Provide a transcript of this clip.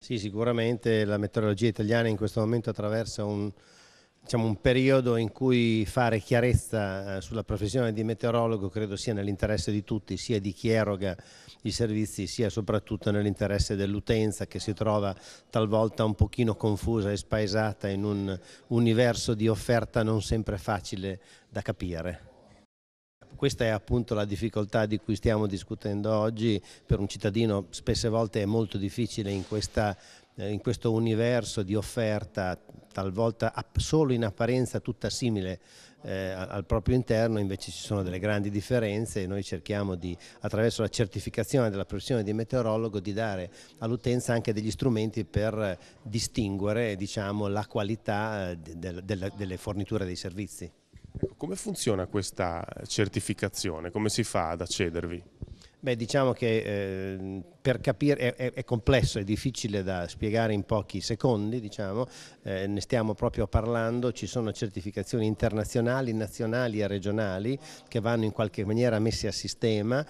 Sì, sicuramente la meteorologia italiana in questo momento attraversa un, diciamo, un periodo in cui fare chiarezza eh, sulla professione di meteorologo credo sia nell'interesse di tutti, sia di chi eroga i servizi, sia soprattutto nell'interesse dell'utenza che si trova talvolta un pochino confusa e spaesata in un universo di offerta non sempre facile da capire. Questa è appunto la difficoltà di cui stiamo discutendo oggi, per un cittadino spesse volte è molto difficile in questa eh, in questo universo di offerta talvolta solo in apparenza tutta simile eh, al proprio interno invece ci sono delle grandi differenze e noi cerchiamo di attraverso la certificazione della professione di meteorologo di dare all'utenza anche degli strumenti per distinguere diciamo, la qualità eh, de de delle forniture dei servizi. Ecco, come funziona questa certificazione? Come si fa ad accedervi? Beh, diciamo che eh, per capire è, è, complesso, è difficile da spiegare in pochi secondi, diciamo, eh, ne stiamo proprio parlando, ci sono certificazioni internazionali, nazionali e regionali che vanno in qualche maniera messe a sistema.